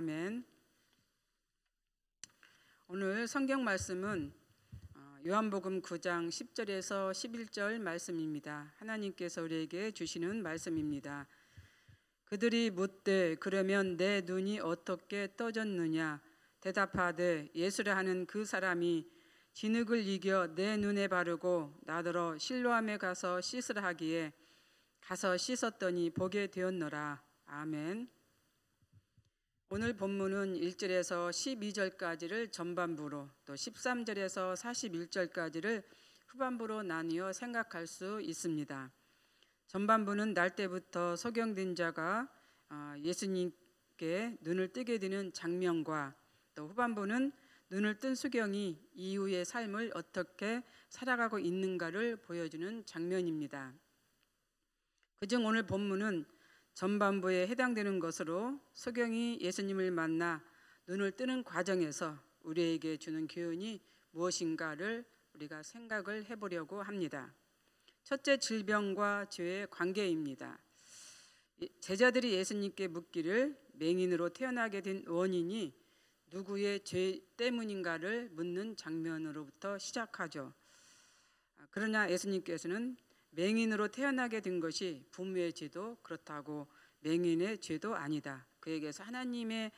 아멘. 오늘 성경 말씀은 어, 요한복음 9장 10절에서 11절 말씀입니다. 하나님께서 우리에게 주시는 말씀입니다. 그들이 묻되 그러면 내 눈이 어떻게 떠졌느냐 대답하되 예수를 하는 그 사람이 진흙을 이겨 내 눈에 바르고 나더러 실로함에 가서 씻으라 하기에 가서 씻었더니 보게 되었노라. 아멘. 오늘 본문은 1절에서 12절까지를 전반부로 또 13절에서 41절까지를 후반부로 나뉘어 생각할 수 있습니다. 전반부는 날 때부터 소경된 자가 어, 예수님께 눈을 뜨게 되는 장면과 또 후반부는 눈을 뜬 수경이 이후의 삶을 어떻게 살아가고 있는가를 보여주는 장면입니다. 그중 오늘 본문은 전반부에 해당되는 것으로 소경이 예수님을 만나 눈을 뜨는 과정에서 우리에게 주는 교훈이 무엇인가를 우리가 생각을 해보려고 합니다. 첫째 질병과 죄의 관계입니다. 제자들이 예수님께 묻기를 맹인으로 태어나게 된 원인이 누구의 죄 때문인가를 묻는 장면으로부터 시작하죠. 아, 그러나 예수님께서는 맹인으로 태어나게 된 것이 부모의 죄도 그렇다고 맹인의 죄도 아니다. 그에게서 하나님의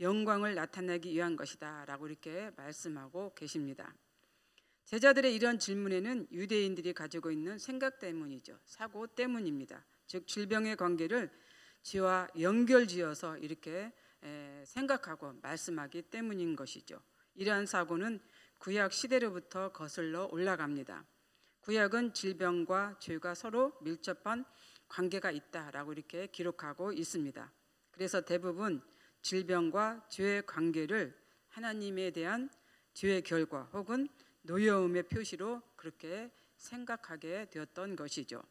영광을 나타내기 위한 것이다라고 이렇게 말씀하고 계십니다. 제자들의 이런 질문에는 유대인들이 가지고 있는 생각 때문이죠. 사고 때문입니다. 즉 질병의 관계를 죄와 연결지어서 이렇게 생각하고 말씀하기 때문인 것이죠. 이러한 사고는 구약 시대로부터 거슬러 올라갑니다. 구약은 질병과 죄가 서로 밀접한 관계가 있다라고 이렇게 기록하고 있습니다. 그래서 대부분 질병과 죄의 관계를 하나님에 대한 죄의 결과 혹은 노여움의 표시로 그렇게 생각하게 되었던 것이죠.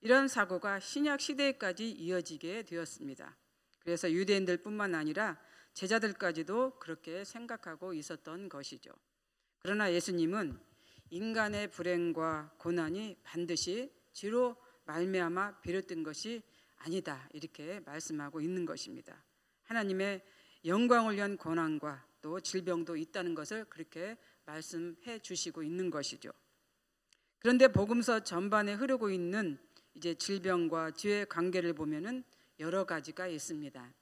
이런 사고가 신약 시대까지 이어지게 되었습니다. 그래서 유대인들뿐만 아니라 제자들까지도 그렇게 생각하고 있었던 것이죠. 그러나 예수님은 인간의 불행과 고난이 반드시 뒤로 말미암아 비롯된 것이 아니다 이렇게 말씀하고 있는 것입니다. 하나님의 영광을 위한 고난과 또 질병도 있다는 것을 그렇게 말씀해 주시고 있는 것이죠. 그런데 복음서 전반에 흐르고 있는 이제 질병과 죄의 관계를 보면은 여러 가지가 있습니다.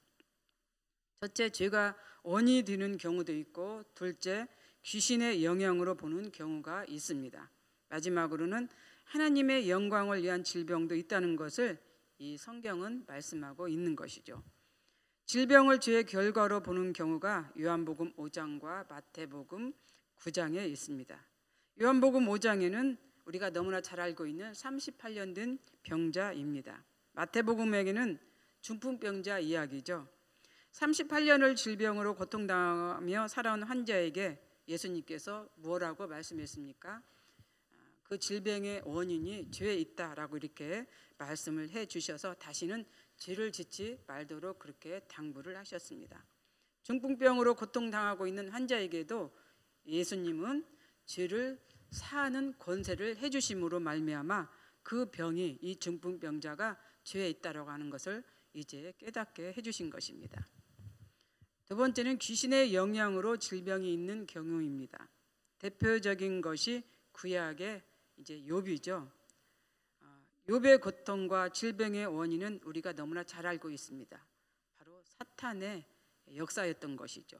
첫째 죄가 원이 되는 경우도 있고 둘째 귀신의 영향으로 보는 경우가 있습니다. 마지막으로는 하나님의 영광을 위한 질병도 있다는 것을 이 성경은 말씀하고 있는 것이죠. 질병을 죄의 결과로 보는 경우가 요한복음 5장과 마태복음 9장에 있습니다. 요한복음 5장에는 우리가 너무나 잘 알고 있는 38년 된 병자입니다. 마태복음에게는 중풍병자 이야기죠. 38년을 질병으로 고통당하며 살아온 환자에게 예수님께서 뭐라고 말씀했습니까? 아, 그 질병의 원인이 죄에 있다라고 이렇게 말씀을 해 주셔서 다시는 죄를 짓지 말도록 그렇게 당부를 하셨습니다. 중풍병으로 고통당하고 있는 환자에게도 예수님은 죄를 사하는 권세를 해 주심으로 말미암아 그 병이 이 중풍병자가 죄에 있다라고 하는 것을 이제 깨닫게 해 주신 것입니다. 두 번째는 귀신의 영향으로 질병이 있는 경우입니다. 대표적인 것이 구약의 이제 욥이죠. 욥의 아, 고통과 질병의 원인은 우리가 너무나 잘 알고 있습니다. 바로 사탄의 역사였던 것이죠.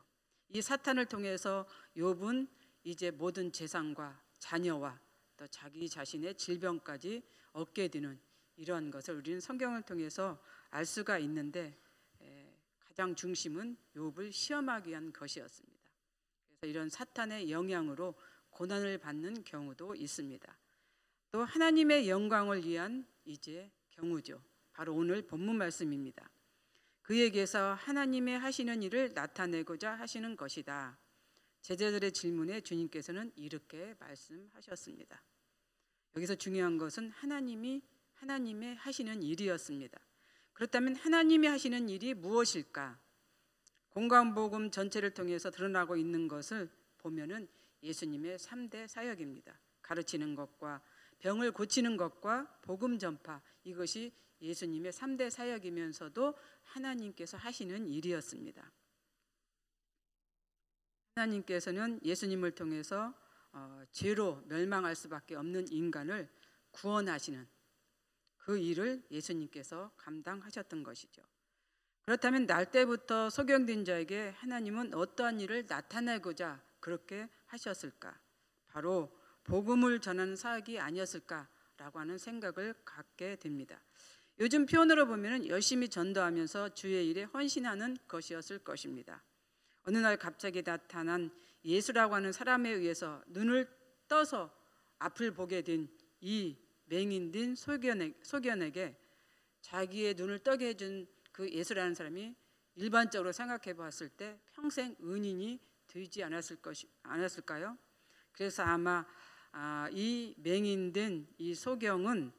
이 사탄을 통해서 욥은 이제 모든 재산과 자녀와 또 자기 자신의 질병까지 얻게 되는 이러한 것을 우리는 성경을 통해서 알 수가 있는데 가장 중심은 욥을 시험하기 위한 것이었습니다. 그래서 이런 사탄의 영향으로 고난을 받는 경우도 있습니다. 또 하나님의 영광을 위한 이제 경우죠. 바로 오늘 본문 말씀입니다. 그에게서 하나님의 하시는 일을 나타내고자 하시는 것이다. 제자들의 질문에 주님께서는 이렇게 말씀하셨습니다. 여기서 중요한 것은 하나님이 하나님의 하시는 일이었습니다. 그렇다면 하나님이 하시는 일이 무엇일까? 공간복음 전체를 통해서 드러나고 있는 것을 보면은 예수님의 3대 사역입니다. 가르치는 것과 병을 고치는 것과 복음 전파 이것이 예수님의 3대 사역이면서도 하나님께서 하시는 일이었습니다. 하나님께서는 예수님을 통해서 어, 죄로 멸망할 수밖에 없는 인간을 구원하시는 그 일을 예수님께서 감당하셨던 것이죠. 그렇다면 날 때부터 소경된 자에게 하나님은 어떠한 일을 나타내고자 그렇게 하셨을까? 바로 복음을 전하는 사역이 아니었을까라고 하는 생각을 갖게 됩니다. 요즘 표현으로 보면 열심히 전도하면서 주의 일에 헌신하는 것이었을 것입니다. 어느 날 갑자기 나타난 예수라고 하는 사람에 의해서 눈을 떠서 앞을 보게 된이 맹인된 소견에, 소견에게 자기의 눈을 떠게 해준 그 예수라는 사람이 일반적으로 생각해 보았을때 평생 은인이 되지 않았을 것이 않았을까요? 그래서 아마 아, 이 맹인된 이 소경은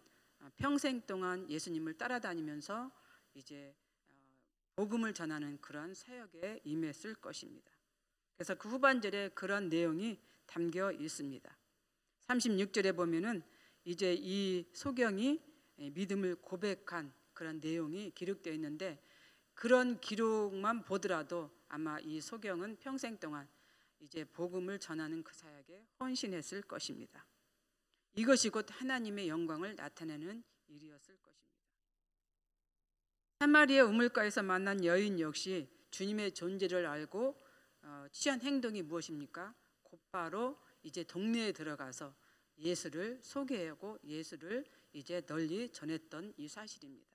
평생 동안 예수님을 따라다니면서 이제 어, 복음을 전하는 그런 사역에 임했을 것입니다. 그래서 그 후반절에 그런 내용이 담겨 있습니다. 36절에 보면은 이제 이 소경이 믿음을 고백한 그런 내용이 기록되어 있는데 그런 기록만 보더라도 아마 이 소경은 평생 동안 이제 복음을 전하는 그 사역에 헌신했을 것입니다. 이것이 곧 하나님의 영광을 나타내는 일이었을 것입니다. 사마리아 우물가에서 만난 여인 역시 주님의 존재를 알고 어, 취한 행동이 무엇입니까? 곧바로 이제 동네에 들어가서 예수를 소개하고 예수를 이제 널리 전했던 이 사실입니다.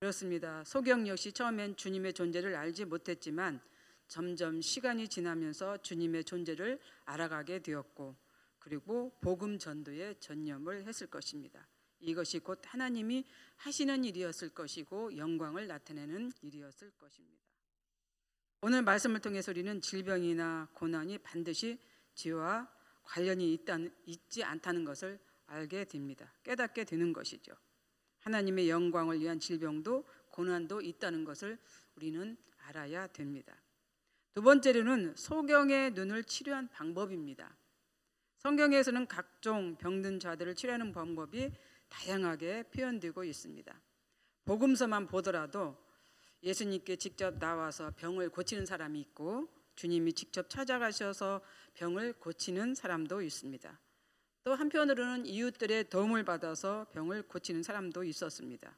그렇습니다. 소경 역시 처음엔 주님의 존재를 알지 못했지만 점점 시간이 지나면서 주님의 존재를 알아가게 되었고 그리고 복음 전도에 전념을 했을 것입니다. 이것이 곧 하나님이 하시는 일이었을 것이고 영광을 나타내는 일이었을 것입니다. 오늘 말씀을 통해서 우리는 질병이나 고난이 반드시 죄와 관련이 있다는, 있지 않다는 것을 알게 됩니다. 깨닫게 되는 것이죠. 하나님의 영광을 위한 질병도 고난도 있다는 것을 우리는 알아야 됩니다. 두 번째로는 소경의 눈을 치료한 방법입니다. 성경에서는 각종 병든 자들을 치료하는 방법이 다양하게 표현되고 있습니다. 복음서만 보더라도 예수님께 직접 나와서 병을 고치는 사람이 있고 주님이 직접 찾아가셔서 병을 고치는 사람도 있습니다. 또 한편으로는 이웃들의 도움을 받아서 병을 고치는 사람도 있었습니다.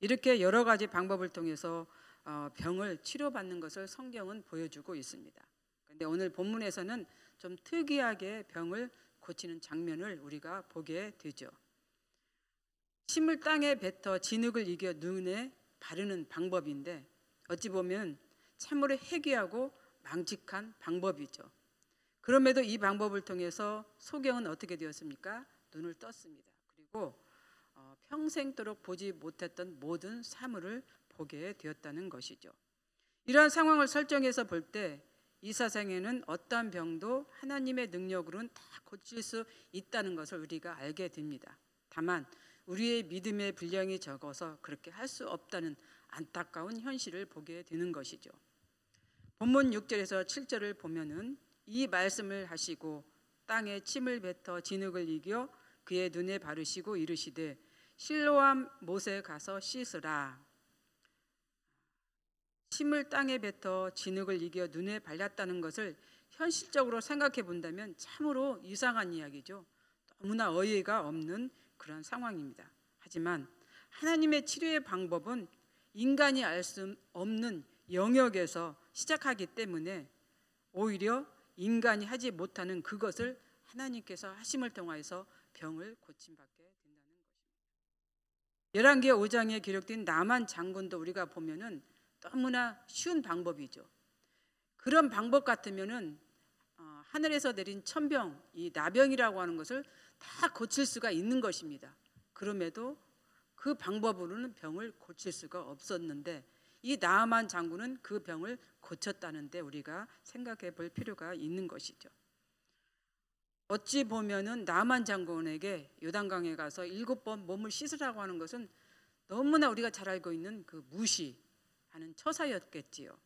이렇게 여러 가지 방법을 통해서 어, 병을 치료받는 것을 성경은 보여주고 있습니다. 그런데 오늘 본문에서는 좀 특이하게 병을 고치는 장면을 우리가 보게 되죠. 심을 땅에 뱉어 진흙을 이겨 눈에 바르는 방법인데 어찌 보면 찬물에 해기하고 망직한 방법이죠. 그럼에도 이 방법을 통해서 소경은 어떻게 되었습니까? 눈을 떴습니다. 그리고 어, 평생도록 보지 못했던 모든 사물을 보게 되었다는 것이죠. 이러한 상황을 설정해서 볼 때이 사생에는 어떠 병도 하나님의 능력으로는 다 고칠 수 있다는 것을 우리가 알게 됩니다. 다만 우리의 믿음의 분량이 적어서 그렇게 할 수 없다는 안타까운 현실을 보게 되는 것이죠. 본문 6절에서 7절을 보면은 이 말씀을 하시고 땅에 침을 뱉어 진흙을 이겨 그의 눈에 바르시고 이르시되 실로암 못에 가서 씻으라. 침을 땅에 뱉어 진흙을 이겨 눈에 발랐다는 것을 현실적으로 생각해 본다면 참으로 이상한 이야기죠. 너무나 어이가 없는 그런 상황입니다. 하지만 하나님의 치료의 방법은 인간이 알 수 없는 영역에서 시작하기 때문에 오히려 인간이 하지 못하는 그것을 하나님께서 하심을 통하여서 병을 고침받게 된다는 것입니다. 열왕기 5장에 기록된 남한 장군도 우리가 보면은 너무나 쉬운 방법이죠. 그런 방법 같으면은 어, 하늘에서 내린 천병, 이 나병이라고 하는 것을 다 고칠 수가 있는 것입니다. 그럼에도 그 방법으로는 병을 고칠 수가 없었는데 이 나아만 장군은 그 병을 고쳤다는데 우리가 생각해 볼 필요가 있는 것이죠. 어찌 보면은 나만 장군에게 요단강에 가서 일곱 번 몸을 씻으라고 하는 것은 너무나 우리가 잘 알고 있는 그 무시하는 처사였겠지요.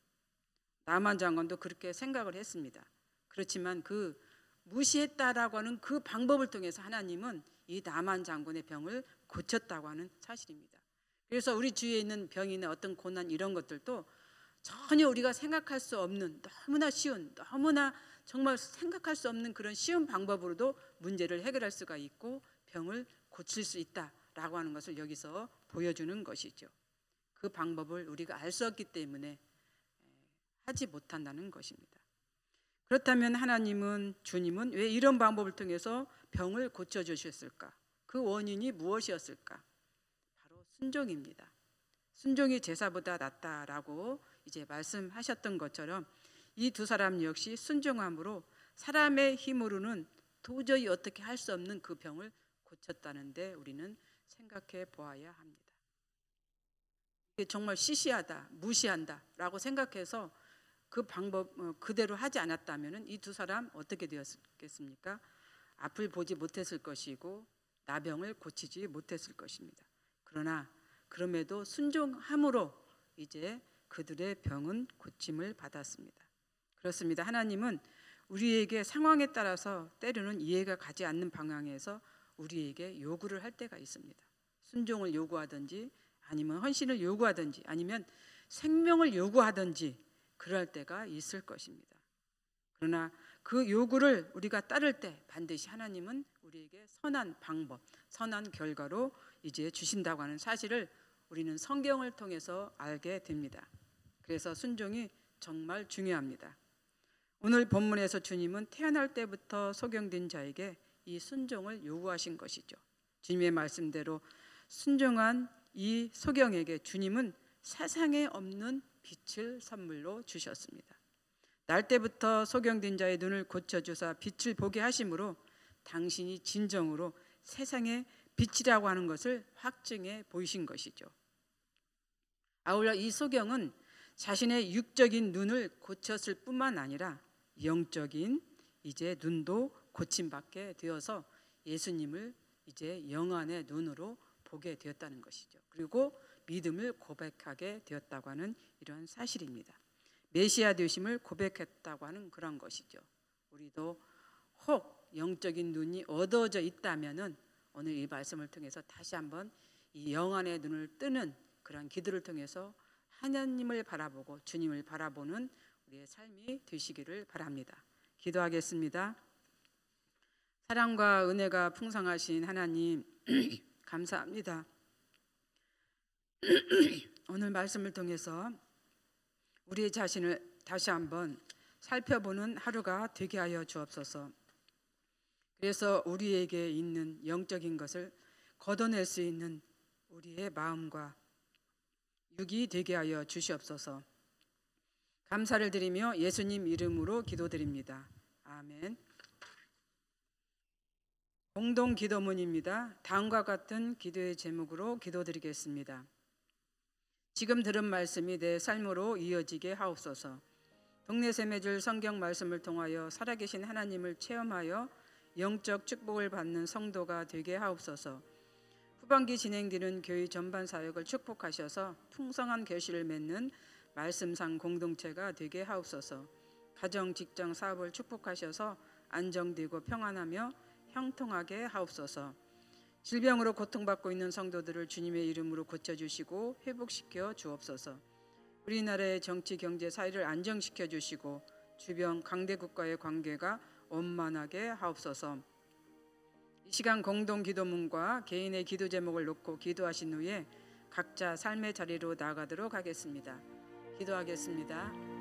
나만 장관도 그렇게 생각을 했습니다. 그렇지만 그 무시했다라고 하는 그 방법을 통해서 하나님은 이 나만 장군의 병을 고쳤다고 하는 사실입니다. 그래서 우리 주위에 있는 병이나 어떤 고난 이런 것들도 전혀 우리가 생각할 수 없는 너무나 쉬운 너무나 정말 생각할 수 없는 그런 쉬운 방법으로도 문제를 해결할 수가 있고 병을 고칠 수 있다라고 하는 것을 여기서 보여주는 것이죠. 그 방법을 우리가 알 수 없기 때문에 예, 하지 못한다는 것입니다. 그렇다면 하나님은 주님은 왜 이런 방법을 통해서 병을 고쳐 주셨을까? 그 원인이 무엇이었을까? 순종입니다. 순종이 제사보다 낫다라고 이제 말씀하셨던 것처럼 이 두 사람 역시 순종함으로 사람의 힘으로는 도저히 어떻게 할 수 없는 그 병을 고쳤다는데 우리는 생각해 보아야 합니다. 정말 시시하다, 무시한다라고 생각해서 그 방법 어, 그대로 하지 않았다면 이 두 사람 어떻게 되었겠습니까? 앞을 보지 못했을 것이고 나병을 고치지 못했을 것입니다. 그러나 그럼에도 순종함으로 이제 그들의 병은 고침을 받았습니다. 그렇습니다. 하나님은 우리에게 상황에 따라서 때로는 이해가 가지 않는 방향에서 우리에게 요구를 할 때가 있습니다. 순종을 요구하든지 아니면 헌신을 요구하든지 아니면 생명을 요구하든지 그럴 때가 있을 것입니다. 그러나 그 요구를 우리가 따를 때 반드시 하나님은 우리에게 선한 방법, 선한 결과로 이제 주신다고 하는 사실을 우리는 성경을 통해서 알게 됩니다. 그래서 순종이 정말 중요합니다. 오늘 본문에서 주님은 태어날 때부터 소경된 자에게 이 순종을 요구하신 것이죠. 주님의 말씀대로 순종한 이 소경에게 주님은 세상에 없는 빛을 선물로 주셨습니다. 날 때부터 소경된 자의 눈을 고쳐 주사 빛을 보게 하심으로 당신이 진정으로 세상의 빛이라고 하는 것을 확증해 보이신 것이죠. 아울러 이 소경은 자신의 육적인 눈을 고쳤을 뿐만 아니라 영적인 이제 눈도 고침받게 되어서 예수님을 이제 영안의 눈으로 보게 되었다는 것이죠. 그리고 믿음을 고백하게 되었다고 하는 이러한 사실입니다. 메시아 되심을 고백했다고 하는 그런 것이죠. 우리도 혹 영적인 눈이 어져 있다면은 오늘 이 말씀을 통해서 다시 한번 이 영안의 눈을 뜨는 그런 기도를 통해서 하나님을 바라보고 주님을 바라보는 우리의 삶이 되시기를 바랍니다. 기도하겠습니다. 사랑과 은혜가 풍성하신 하나님 감사합니다. 오늘 말씀을 통해서 우리 자신을 다시 한번 살펴보는 하루가 되게 하여 주옵소서. 그래서 우리에게 있는 영적인 것을 걷어낼 수 있는 우리의 마음과 육이 되게 하여 주시옵소서. 감사를 드리며 예수님 이름으로 기도드립니다. 아멘. 공동 기도문입니다. 다음과 같은 기도의 제목으로 기도드리겠습니다. 지금 들은 말씀이 내 삶으로 이어지게 하옵소서. 동네 세매줄 성경 말씀을 통하여 살아계신 하나님을 체험하여 영적 축복을 받는 성도가 되게 하옵소서. 후반기 진행되는 교회 전반 사역을 축복하셔서 풍성한 결실을 맺는 말씀상 공동체가 되게 하옵소서. 가정, 직장, 사업을 축복하셔서 안정되고 평안하며 형통하게 하옵소서. 질병으로 고통받고 있는 성도들을 주님의 이름으로 고쳐주시고 회복시켜 주옵소서. 우리나라의 정치 경제 사회를 안정시켜 주시고 주변 강대국과의 관계가 원만하게 하옵소서. 이 시간 공동 기도문과 개인의 기도 제목을 놓고 기도하신 후에 각자 삶의 자리로 나가도록 하겠습니다. 기도하겠습니다.